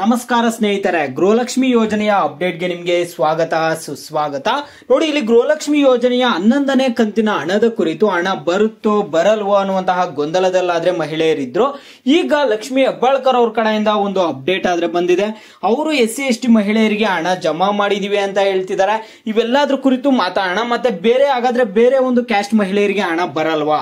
ನಮಸ್ಕಾರ ಸ್ನೇಹಿತರೆ ಗೃಹಲಕ್ಷ್ಮಿ ಯೋಜನೆಯ ಅಪ್ಡೇಟ್ಗೆ ನಿಮಗೆ ಸ್ವಾಗತ ಸುಸ್ವಾಗತ ನೋಡಿ ಇಲ್ಲಿ ಗೃಹಲಕ್ಷ್ಮಿ ಯೋಜನೆಯ ಹನ್ನೊಂದನೇ ಕಂತಿನ ಹಣದ ಕುರಿತು ಹಣ ಬರುತ್ತೋ ಬರಲ್ವೋ ಅನ್ನುವಂತಹ ಗೊಂದಲದಲ್ಲಾದ್ರೆ ಮಹಿಳೆಯರಿದ್ರು ಈಗ ಲಕ್ಷ್ಮಿ ಹೆಬ್ಬಾಳ್ಕರ್ ಅವ್ರ ಕಡೆಯಿಂದ ಒಂದು ಅಪ್ಡೇಟ್ ಆದ್ರೆ ಬಂದಿದೆ ಅವರು ಎಸ್ ಸಿ ಎಸ್ ಟಿ ಮಹಿಳೆಯರಿಗೆ ಹಣ ಜಮಾ ಮಾಡಿದೀವಿ ಅಂತ ಹೇಳ್ತಿದ್ದಾರೆ ಇವೆಲ್ಲದ್ರ ಕುರಿತು ಮಾತಾಡೋಣ ಮತ್ತೆ ಬೇರೆ ಹಾಗಾದ್ರೆ ಬೇರೆ ಒಂದು ಕ್ಯಾಸ್ಟ್ ಮಹಿಳೆಯರಿಗೆ ಹಣ ಬರಲ್ವಾ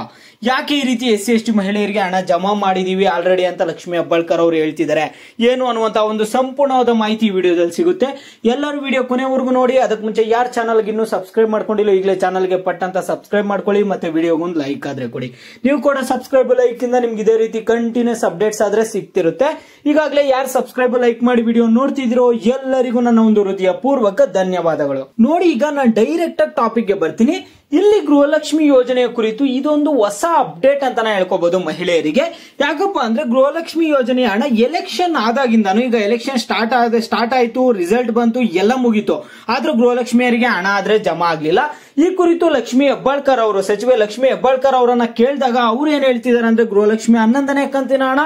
ಯಾಕೆ ಈ ರೀತಿ ಎಸ್ ಸಿ ಎಸ್ ಟಿ ಮಹಿಳೆಯರಿಗೆ ಹಣ ಜಮಾ ಮಾಡಿದೀವಿ ಆಲ್ರೆಡಿ ಅಂತ ಲಕ್ಷ್ಮಿ ಅಬ್ಬಳ್ಕರ್ ಅವರು ಹೇಳ್ತಿದ್ದಾರೆ ಏನು ಅನ್ನುವಂತ ಒಂದು ಸಂಪೂರ್ಣವಾದ ಮಾಹಿತಿ ವಿಡಿಯೋದಲ್ಲಿ ಸಿಗುತ್ತೆ ಎಲ್ಲರೂ ವಿಡಿಯೋ ಕೊನೆವರೆಗೂ ನೋಡಿ ಅದಕ್ಕೆ ಮುಂಚೆ ಯಾರು ಚಾನಲ್ಗೆ ಇನ್ನೂ ಸಬ್ಸ್ಕ್ರೈಬ್ ಮಾಡ್ಕೊಂಡಿಲ್ಲ ಈಗಲೇ ಚಾನಲ್ಗೆ ಪಟ್ಟಂತ ಸಬ್ಸ್ಕ್ರೈಬ್ ಮಾಡ್ಕೊಳ್ಳಿ ಮತ್ತೆ ವಿಡಿಯೋಗೊಂದು ಲೈಕ್ ಆದ್ರೆ ಕೊಡಿ ನೀವು ಕೂಡ ಸಬ್ಸ್ಕ್ರೈಬ್ ಲೈಕ್ ಇಂದ ನಿಮ್ಗೆ ಇದೇ ರೀತಿ ಕಂಟಿನ್ಯೂಸ್ ಅಪ್ಡೇಟ್ಸ್ ಆದ್ರೆ ಸಿಗ್ತಿರುತ್ತೆ ಈಗಾಗಲೇ ಯಾರು ಸಬ್ಸ್ಕ್ರೈಬ್ ಲೈಕ್ ಮಾಡಿ ವಿಡಿಯೋ ನೋಡ್ತಿದ್ರೋ ಎಲ್ಲರಿಗೂ ನನ್ನ ಒಂದು ಹೃದಯ ಪೂರ್ವಕ ಧನ್ಯವಾದಗಳು ನೋಡಿ ಈಗ ನಾನು ಡೈರೆಕ್ಟ್ ಆಗಿ ಟಾಪಿಕ್ ಗೆ ಬರ್ತೀನಿ ಇಲ್ಲಿ ಗೃಹಲಕ್ಷ್ಮಿ ಯೋಜನೆಯ ಕುರಿತು ಇದೊಂದು ಹೊಸ ಅಪ್ಡೇಟ್ ಅಂತಾನೆ ಹೇಳ್ಕೋಬಹುದು ಮಹಿಳೆಯರಿಗೆ ಯಾಕಪ್ಪ ಅಂದ್ರೆ ಗೃಹಲಕ್ಷ್ಮಿ ಯೋಜನೆ ಹಣ ಎಲೆಕ್ಷನ್ ಆದಾಗಿಂದಾನು ಈಗ ಎಲೆಕ್ಷನ್ ಸ್ಟಾರ್ಟ್ ಆದ ಸ್ಟಾರ್ಟ್ ಆಯ್ತು ರಿಸಲ್ಟ್ ಬಂತು ಎಲ್ಲ ಮುಗೀತು ಆದ್ರೂ ಗೃಹಲಕ್ಷ್ಮಿಯರಿಗೆ ಹಣ ಆದ್ರೆ ಜಮಾ ಆಗ್ಲಿಲ್ಲ ಈ ಕುರಿತು ಲಕ್ಷ್ಮಿ ಹೆಬ್ಬಾಳ್ಕರ್ ಅವರು ಸಚಿವೆ ಲಕ್ಷ್ಮಿ ಹೆಬ್ಬಾಳ್ಕರ್ ಅವರನ್ನ ಕೇಳಿದಾಗ ಅವ್ರು ಏನ್ ಹೇಳ್ತಿದ್ದಾರೆ ಅಂದ್ರೆ ಗೃಹಲಕ್ಷ್ಮಿ ಹನ್ನೊಂದನೇ ಕಂತಿನ ಹಣ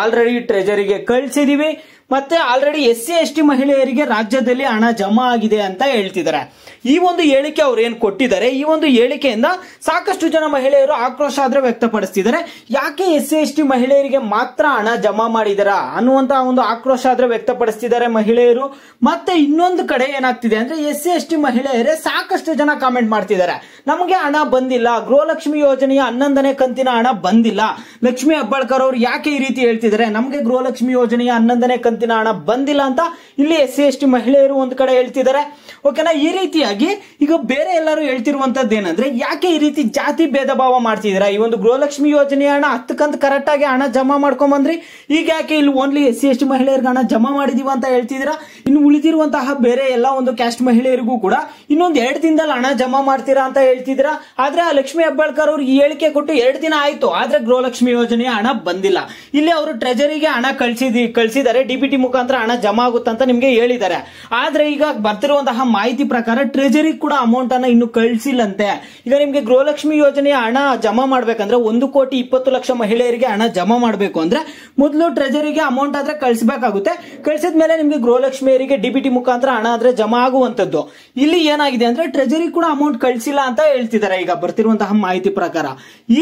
ಆಲ್ರೆಡಿ ಟ್ರೆಜರಿಗೆ ಕಳಿಸಿದೀವಿ ಮತ್ತೆ already S C S T ಮಹಿಳೆಯರಿಗೆ ರಾಜ್ಯದಲ್ಲಿ ಹಣ ಜಮಾ ಆಗಿದೆ ಅಂತ ಹೇಳ್ತಿದ್ದಾರೆ ಈ ಒಂದು ಹೇಳಿಕೆ ಅವ್ರು ಏನ್ ಕೊಟ್ಟಿದ್ದಾರೆ ಈ ಒಂದು ಹೇಳಿಕೆಯಿಂದ ಸಾಕಷ್ಟು ಜನ ಮಹಿಳೆಯರು ಆಕ್ರೋಶ ಆದ್ರೆ ವ್ಯಕ್ತಪಡಿಸ್ತಿದ್ದಾರೆ ಯಾಕೆ ಎಸ್ ಸಿ ಎಸ್ ಟಿ ಮಹಿಳೆಯರಿಗೆ ಮಾತ್ರ ಹಣ ಜಮಾ ಮಾಡಿದಾರಾ ಅನ್ನುವಂತ ಒಂದು ಆಕ್ರೋಶ ಆದ್ರೆ ವ್ಯಕ್ತಪಡಿಸ್ತಿದ್ದಾರೆ ಮಹಿಳೆಯರು ಮತ್ತೆ ಇನ್ನೊಂದು ಕಡೆ ಏನಾಗ್ತಿದೆ ಅಂದ್ರೆ ಎಸ್ ಸಿ ಎಸ್ ಟಿ ಮಹಿಳೆಯರೇ ಸಾಕಷ್ಟು ಜನ ಕಾಮೆಂಟ್ ಮಾಡ್ತಿದ್ದಾರೆ ನಮಗೆ ಹಣ ಬಂದಿಲ್ಲ ಗೃಹಲಕ್ಷ್ಮಿ ಯೋಜನೆಯ ಹನ್ನೊಂದನೇ ಕಂತಿನ ಹಣ ಬಂದಿಲ್ಲ ಲಕ್ಷ್ಮಿ ಹಬ್ಬಾಳ್ಕರ್ ಅವರು ಯಾಕೆ ಈ ರೀತಿ ಹೇಳ್ತಿದ್ದಾರೆ ನಮಗೆ ಗೃಹಲಕ್ಷ್ಮಿ ಯೋಜನೆಯ ಹನ್ನೊಂದನೇ ಕಂತಿನ ಹಣ ಬಂದಿಲ್ಲ ಅಂತ ಇಲ್ಲಿ ಎಸ್ ಸಿ ಮಹಿಳೆಯರು ಒಂದ್ ಕಡೆ ಹೇಳ್ತಿದ್ದಾರೆ ಓಕೆನಾ ಈ ರೀತಿಯಾಗಿ ಈಗ ಬೇರೆ ಎಲ್ಲರೂ ಹೇಳ್ತಿರುವಂತದ್ದು ಏನಂದ್ರೆ ಯಾಕೆ ಈ ರೀತಿ ಜಾತಿ ಭೇದ ಭಾವ ಮಾಡ್ತಿದ್ದೀರಾ ಈ ಒಂದು ಗೃಹಲಕ್ಷ್ಮಿ ಯೋಜನೆಯ ಹಣ ಹತ್ತ ಕಂತ ಕರೆಕ್ಟ್ ಆಗಿ ಹಣ ಜಮಾ ಮಾಡ್ಕೊಂಡ್ ಬಂದ್ರಿ ಈಗ ಯಾಕೆ ಇಲ್ಲಿ only S C S T ಮಹಿಳೆಯರಿಗೆ ಹಣ ಜಮಾ ಮಾಡಿದೀವಿ ಅಂತ ಹೇಳ್ತಿದ್ದೀರಾ ಇನ್ನು ಉಳಿದಿರುವಂತಹ ಬೇರೆ ಎಲ್ಲ ಒಂದು ಕ್ಯಾಸ್ಟ್ ಮಹಿಳೆಯರಿಗೂ ಕೂಡ ಇನ್ನೊಂದು ಎರಡು ದಿನದಲ್ಲಿ ಹಣ ಜಮಾ ಮಾಡ್ತೀರಾ ಅಂತ ಹೇಳ್ತಿದ್ರ ಆದ್ರೆ ಆ ಲಕ್ಷ್ಮಿ ಹೆಬ್ಬಾಳ್ಕರ್ ಅವ್ರು ಹೇಳಿಕೆ ಕೊಟ್ಟು ಎರಡು ದಿನ ಆಯ್ತು ಆದ್ರೆ ಗೃಹಲಕ್ಷ್ಮಿ ಯೋಜನೆಯ ಹಣ ಬಂದಿಲ್ಲ ಇಲ್ಲಿ ಅವರು ಟ್ರೆಜರಿಗೆ ಹಣ ಕಳ್ಸಿದಿ ಕಳ್ಸಿದ್ದಾರೆ ಡಿಬಿಟಿ ಮುಖಾಂತರ ಹಣ ಜಮಾ ಅಂತ ನಿಮ್ಗೆ ಹೇಳಿದ್ದಾರೆ ಆದ್ರೆ ಈಗ ಬರ್ತಿರುವಂತಹ ಮಾಹಿತಿ ಪ್ರಕಾರ ಟ್ರೆಜರಿ ಕೂಡ ಅಮೌಂಟ್ ಅನ್ನ ಇನ್ನು ಕಳ್ಸಿಲ್ಲಂತೆ ಈಗ ನಿಮ್ಗೆ ಗೃಹಲಕ್ಷ್ಮಿ ಯೋಜನೆಯ ಹಣ ಜಮಾ ಮಾಡ್ಬೇಕಂದ್ರೆ ಒಂದು ಕೋಟಿ ಇಪ್ಪತ್ತು ಲಕ್ಷ ಮಹಿಳೆಯರಿಗೆ ಹಣ ಜಮಾ ಮಾಡಬೇಕು ಅಂದ್ರೆ ಮೊದಲು ಟ್ರೆಜರಿಗೆ ಅಮೌಂಟ್ ಆದ್ರೆ ಕಳಿಸಬೇಕಾಗುತ್ತೆ ಕಳಿಸಿದ ಮೇಲೆ ನಿಮ್ಗೆ ಗೃಹಲಕ್ಷ್ಮಿಯರಿಗೆ ಡಿಬಿಟಿ ಮುಖಾಂತರ ಹಣ ಆದ್ರೆ ಜಮಾ ಆಗುವಂತದ್ದು ಇಲ್ಲಿ ಏನಾಗಿದೆ ಅಂದ್ರೆ ಟ್ರೆಜರಿ ಕೂಡ ಅಮೌಂಟ್ ಕಳ್ಸಿಲ್ಲ ಅಂತ ಹೇಳ್ತಿದ್ದಾರೆ ಈಗ ಬರ್ತಿರುವಂತಹ ಮಾಹಿತಿ ಪ್ರಕಾರ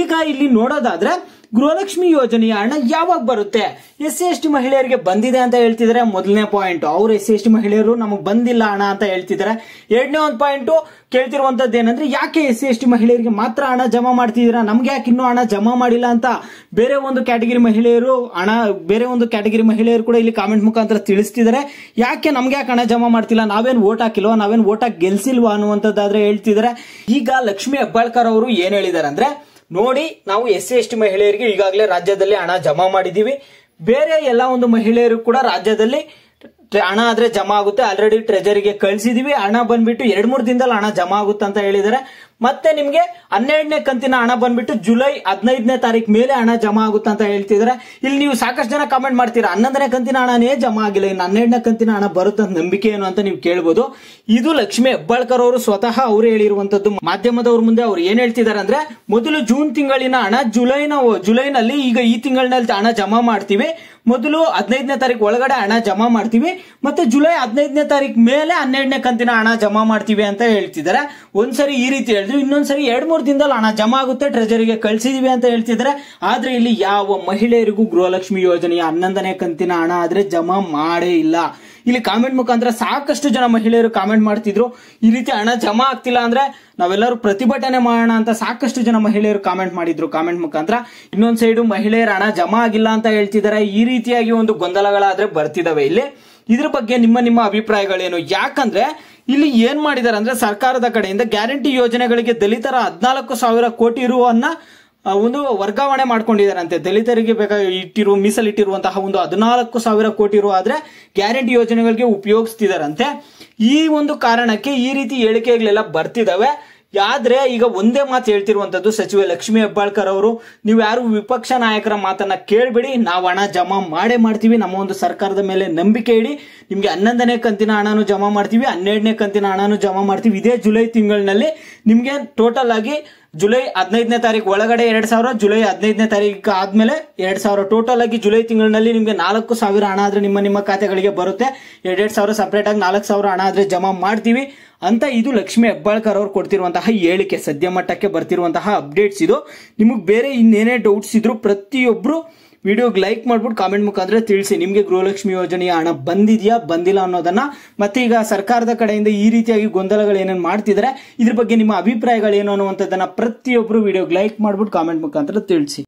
ಈಗ ಇಲ್ಲಿ ನೋಡೋದಾದ್ರೆ ಗೃಹಲಕ್ಷ್ಮಿ ಯೋಜನೆಯ ಹಣ ಯಾವಾಗ ಬರುತ್ತೆ ಎಸ್ ಸಿ ಎಸ್ ಟಿ ಮಹಿಳೆಯರಿಗೆ ಬಂದಿದೆ ಅಂತ ಹೇಳ್ತಿದ್ರೆ ಮೊದಲನೇ ಪಾಯಿಂಟ್ ಅವ್ರು ಎಸ್ ಸಿ ಎಸ್ ಟಿ ಮಹಿಳೆಯರು ನಮಗೆ ಬಂದಿಲ್ಲ ಹಣ ಅಂತ ಹೇಳ್ತಿದ್ದಾರೆ ಎರಡನೇ ಒಂದು ಪಾಯಿಂಟ್ ಕೇಳ್ತಿರುವಂತದ್ದು ಏನಂದ್ರೆ ಯಾಕೆ ಎಸ್ ಸಿ ಎಸ್ ಟಿ ಮಹಿಳೆಯರಿಗೆ ಮಾತ್ರ ಹಣ ಜಮಾ ಮಾಡ್ತಿದ್ದೀರಾ ನಮ್ಗೆ ಯಾಕೆ ಇನ್ನೂ ಹಣ ಜಮಾ ಮಾಡಿಲ್ಲ ಅಂತ ಬೇರೆ ಒಂದು ಕ್ಯಾಟಗರಿ ಮಹಿಳೆಯರು ಹಣ ಬೇರೆ ಒಂದು ಕ್ಯಾಟಗರಿ ಮಹಿಳೆಯರು ಕೂಡ ಇಲ್ಲಿ ಕಾಮೆಂಟ್ ಮುಖಾಂತರ ತಿಳಿಸ್ತಿದ್ದಾರೆ ಯಾಕೆ ನಮ್ಗೆ ಯಾಕೆ ಹಣ ಜಮಾ ಮಾಡ್ತಿಲ್ಲ ನಾವೇನು ಓಟ್ ಹಾಕಿಲ್ವಾ ನಾವೇನು ಓಟ್ ಹಾಕಿ ಗೆಲ್ಸಿಲ್ವಾ ಅನ್ನುವಂಥದ್ದಾದ್ರೆ ಹೇಳ್ತಿದ್ದಾರೆ ಈಗ ಲಕ್ಷ್ಮೀ ಹೆಬ್ಬಾಳ್ಕರ್ ಅವರು ಏನ್ ಹೇಳಿದ್ದಾರೆ ಅಂದ್ರೆ ನೋಡಿ ನಾವು ಎಸ್ ಸಿ ಎಸ್ ಟಿ ಮಹಿಳೆಯರಿಗೆ ಈಗಾಗಲೇ ರಾಜ್ಯದಲ್ಲಿ ಹಣ ಜಮಾ ಮಾಡಿದ್ದೀವಿ ಬೇರೆ ಎಲ್ಲ ಒಂದು ಮಹಿಳೆಯರು ಕೂಡ ರಾಜ್ಯದಲ್ಲಿ ಹಣ ಆದ್ರೆ ಜಮಾ ಆಗುತ್ತೆ ಆಲ್ರೆಡಿ ಟ್ರೆಜರಿಗೆ ಕಳಿಸಿದೀವಿ ಹಣ ಬಂದ್ಬಿಟ್ಟು ಎರಡ್ ಮೂರು ದಿನದಲ್ಲಿ ಹಣ ಜಮಾ ಆಗುತ್ತೆ ಅಂತ ಹೇಳಿದರೆ ಮತ್ತೆ ನಿಮ್ಗೆ ಹನ್ನೆರಡನೇ ಕಂತಿನ ಹಣ ಬಂದ್ಬಿಟ್ಟು ಜುಲೈ ಹದಿನೈದನೇ ತಾರೀಕು ಮೇಲೆ ಹಣ ಜಮಾ ಆಗುತ್ತೆ ಅಂತ ಹೇಳ್ತಿದ್ರೆ ಇಲ್ಲಿ ನೀವು ಸಾಕಷ್ಟು ಜನ ಕಾಮೆಂಟ್ ಮಾಡ್ತೀರಾ ಹನ್ನೊಂದನೇ ಕಂತಿನ ಹಣನೇ ಜಮಾ ಆಗಿಲ್ಲ ಇನ್ನು ಹನ್ನೆರಡನೇ ಕಂತಿನ ಹಣ ಬರುತ್ತೆ ನಂಬಿಕೆ ಏನು ಅಂತ ನೀವು ಕೇಳ್ಬೋದು ಇದು ಲಕ್ಷ್ಮಿ ಹೆಬ್ಬಾಳ್ಕರ್ ಅವರು ಸ್ವತಃ ಅವರು ಹೇಳಿರುವಂತದ್ದು ಮಾಧ್ಯಮದವ್ರ ಮುಂದೆ ಅವ್ರು ಏನ್ ಹೇಳ್ತಿದ್ದಾರೆ ಅಂದ್ರೆ ಮೊದಲು ಜೂನ್ ತಿಂಗಳಿನ ಹಣ ಜುಲೈನ ಜುಲೈನಲ್ಲಿ ಈಗ ಈ ತಿಂಗಳಿನಲ್ಲಿ ಹಣ ಜಮಾ ಮಾಡ್ತೀವಿ ಮೊದಲು ಹದಿನೈದನೇ ತಾರೀಕು ಒಳಗಡೆ ಹಣ ಜಮಾ ಮಾಡ್ತೀವಿ ಮತ್ತೆ ಜುಲೈ ಹದಿನೈದನೇ ತಾರೀಕು ಮೇಲೆ ಹನ್ನೆರಡನೇ ಕಂತಿನ ಹಣ ಜಮಾ ಮಾಡ್ತೀವಿ ಅಂತ ಹೇಳ್ತಿದ್ದಾರೆ ಒಂದ್ಸರಿ ಈ ರೀತಿ ಹೇಳಿದ್ರೆ ಹೇಳಿದ್ರು ಇನ್ನೊಂದ್ಸರಿ ಎರಡ್ ಮೂರು ದಿನದಲ್ಲಿ ಹಣ ಜಮಾ ಆಗುತ್ತೆ ಟ್ರೆಜರಿಗೆ ಕಳ್ಸಿದೀವಿ ಅಂತ ಹೇಳ್ತಿದ್ರೆ ಆದ್ರೆ ಇಲ್ಲಿ ಯಾವ ಮಹಿಳೆಯರಿಗೂ ಗೃಹಲಕ್ಷ್ಮಿ ಯೋಜನೆಯ ಹನ್ನೊಂದನೇ ಕಂತಿನ ಹಣ ಆದ್ರೆ ಜಮಾ ಮಾಡೇ ಇಲ್ಲ ಇಲ್ಲಿ ಕಾಮೆಂಟ್ ಮುಖಾಂತರ ಸಾಕಷ್ಟು ಜನ ಮಹಿಳೆಯರು ಕಾಮೆಂಟ್ ಮಾಡ್ತಿದ್ರು ಈ ರೀತಿ ಹಣ ಜಮಾ ಆಗ್ತಿಲ್ಲ ಅಂದ್ರೆ ನಾವೆಲ್ಲರೂ ಪ್ರತಿಭಟನೆ ಮಾಡೋಣ ಅಂತ ಸಾಕಷ್ಟು ಜನ ಮಹಿಳೆಯರು ಕಾಮೆಂಟ್ ಮಾಡಿದ್ರು ಕಾಮೆಂಟ್ ಮುಖಾಂತರ ಇನ್ನೊಂದ್ ಸೈಡು ಮಹಿಳೆಯರ ಹಣ ಜಮಾ ಆಗಿಲ್ಲ ಅಂತ ಹೇಳ್ತಿದಾರೆ ಈ ರೀತಿಯಾಗಿ ಒಂದು ಗೊಂದಲಗಳಾದ್ರೆ ಬರ್ತಿದಾವೆ ಇಲ್ಲಿ ಇದ್ರ ಬಗ್ಗೆ ನಿಮ್ಮ ನಿಮ್ಮ ಅಭಿಪ್ರಾಯಗಳೇನು ಯಾಕಂದ್ರೆ ಇಲ್ಲಿ ಏನ್ ಮಾಡಿದ್ದಾರೆ ಅಂದ್ರೆ ಸರ್ಕಾರದ ಕಡೆಯಿಂದ ಗ್ಯಾರಂಟಿ ಯೋಜನೆಗಳಿಗೆ ದಲಿತರ ಹದಿನಾಲ್ಕು ಸಾವಿರ ಕೋಟಿ ರುವನ್ನ ಒಂದು ವರ್ಗಾವಣೆ ಮಾಡ್ಕೊಂಡಿದಾರಂತೆ ದಲಿತರಿಗೆ ಬೇಕಾಗಿ ಇಟ್ಟಿರುವ ಮೀಸಲಿಟ್ಟಿರುವಂತಹ ಒಂದು ಹದಿನಾಲ್ಕು ಸಾವಿರ ಕೋಟಿ ರು ಆದ್ರೆ ಗ್ಯಾರಂಟಿ ಯೋಜನೆಗಳಿಗೆ ಉಪಯೋಗಿಸ್ತಿದಾರಂತೆ ಈ ಒಂದು ಕಾರಣಕ್ಕೆ ಈ ರೀತಿ ಹೇಳಿಕೆಗಳೆಲ್ಲ ಬರ್ತಿದಾವೆ ಆದ್ರೆ ಈಗ ಒಂದೇ ಮಾತು ಹೇಳ್ತಿರುವಂತದ್ದು ಸಚಿವೆ ಲಕ್ಷ್ಮಿ ಹೆಬ್ಬಾಳ್ಕರ್ ಅವರು ನೀವು ಯಾರು ವಿಪಕ್ಷ ನಾಯಕರ ಮಾತನ್ನ ಕೇಳಬೇಡಿ ನಾವು ಹಣ ಜಮಾ ಮಾಡೇ ಮಾಡ್ತೀವಿ ನಮ್ಮ ಒಂದು ಸರ್ಕಾರದ ಮೇಲೆ ನಂಬಿಕೆ ಇಡಿ ನಿಮಗೆ ಹನ್ನೊಂದನೇ ಕಂತಿನ ಹಣನೂ ಜಮಾ ಮಾಡ್ತೀವಿ ಹನ್ನೆರಡನೇ ಕಂತಿನ ಹಣನೂ ಜಮಾ ಮಾಡ್ತೀವಿ ಇದೇ ಜುಲೈ ತಿಂಗಳಿನಲ್ಲಿ ನಿಮಗೆ ಟೋಟಲ್ ಆಗಿ ಜುಲೈ ಹದಿನೈದನೇ ತಾರೀಕು ಒಳಗಡೆ ಎರಡ್ ಸಾವಿರ ಜುಲೈ ಹದಿನೈದನೇ ತಾರೀಕು ಆದ್ಮೇಲೆ ಎರಡ್ ಸಾವಿರ ಟೋಟಲ್ ಆಗಿ ಜುಲೈ ತಿಂಗಳಿನಲ್ಲಿ ನಿಮಗೆ ನಾಲ್ಕು ಸಾವಿರ ಹಣ ಆದ್ರೆ ನಿಮ್ಮ ನಿಮ್ಮ ಖಾತೆಗಳಿಗೆ ಬರುತ್ತೆ ಎರಡೆರಡು ಸಾವಿರ ಆಗಿ ನಾಲ್ಕು ಸಾವಿರ ಹಣ ಆದ್ರೆ ಜಮಾ ಮಾಡ್ತೀವಿ ಅಂತ ಇದು ಲಕ್ಷ್ಮಿ ಹೆಬ್ಬಾಳ್ಕರ್ ಅವರು ಕೊಡ್ತಿರುವಂತಹ ಹೇಳಿಕೆ ಸದ್ಯ ಮಟ್ಟಕ್ಕೆ ಬರ್ತಿರುವಂತಹ ಅಪ್ಡೇಟ್ಸ್ ಇದು ನಿಮಗೆ ಬೇರೆ ಇನ್ನೇನೇ ಡೌಟ್ಸ್ ಇದ್ರು ಪ್ರತಿಯೊಬ್ರು ವಿಡಿಯೋಗೆ ಲೈಕ್ ಮಾಡ್ಬಿಟ್ಟು ಕಾಮೆಂಟ್ ಮುಖಾಂತರ ತಿಳಿಸಿ ನಿಮಗೆ ಗೃಹಲಕ್ಷ್ಮಿ ಯೋಜನೆಯ ಹಣ ಬಂದಿದೆಯಾ ಬಂದಿಲ್ಲ ಅನ್ನೋದನ್ನ ಮತ್ತೆ ಈಗ ಸರ್ಕಾರದ ಕಡೆಯಿಂದ ಈ ರೀತಿಯಾಗಿ ಗೊಂದಲಗಳು ಏನೇನು ಮಾಡ್ತಿದ್ದಾರೆ ಇದ್ರ ಬಗ್ಗೆ ನಿಮ್ಮ ಅಭಿಪ್ರಾಯಗಳೇನು ಅನ್ನುವಂಥದ್ದನ್ನು ಪ್ರತಿಯೊಬ್ಬರು ವಿಡಿಯೋಗೆ ಲೈಕ್ ಮಾಡ್ಬಿಟ್ಟು ಕಾಮೆಂಟ್ ಮುಖಾಂತರ ತಿಳಿಸಿ